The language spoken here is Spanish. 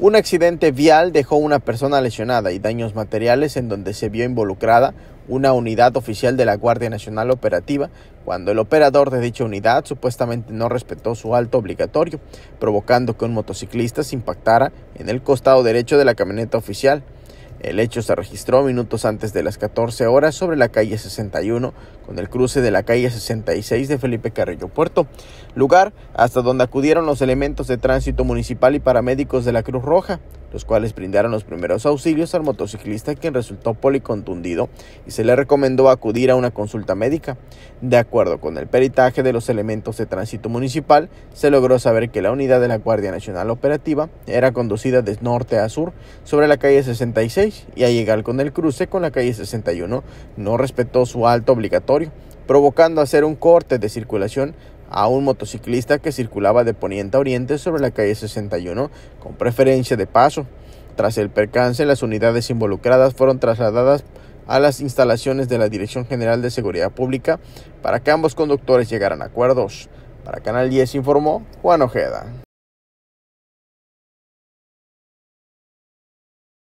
Un accidente vial dejó una persona lesionada y daños materiales en donde se vio involucrada una unidad oficial de la Guardia Nacional Operativa cuando el operador de dicha unidad supuestamente no respetó su alto obligatorio, provocando que un motociclista se impactara en el costado derecho de la camioneta oficial. El hecho se registró minutos antes de las 14 horas sobre la calle 61 con el cruce de la calle 66 de Felipe Carrillo Puerto, lugar hasta donde acudieron los elementos de tránsito municipal y paramédicos de la Cruz Roja los cuales brindaron los primeros auxilios al motociclista quien resultó policontundido y se le recomendó acudir a una consulta médica. De acuerdo con el peritaje de los elementos de tránsito municipal, se logró saber que la unidad de la Guardia Nacional Operativa era conducida de norte a sur sobre la calle 66 y al llegar con el cruce con la calle 61 no respetó su alto obligatorio, provocando hacer un corte de circulación a un motociclista que circulaba de poniente a oriente sobre la calle 61 con preferencia de paso. Tras el percance, las unidades involucradas fueron trasladadas a las instalaciones de la Dirección General de Seguridad Pública para que ambos conductores llegaran a acuerdos. Para Canal 10 informó Juan Ojeda.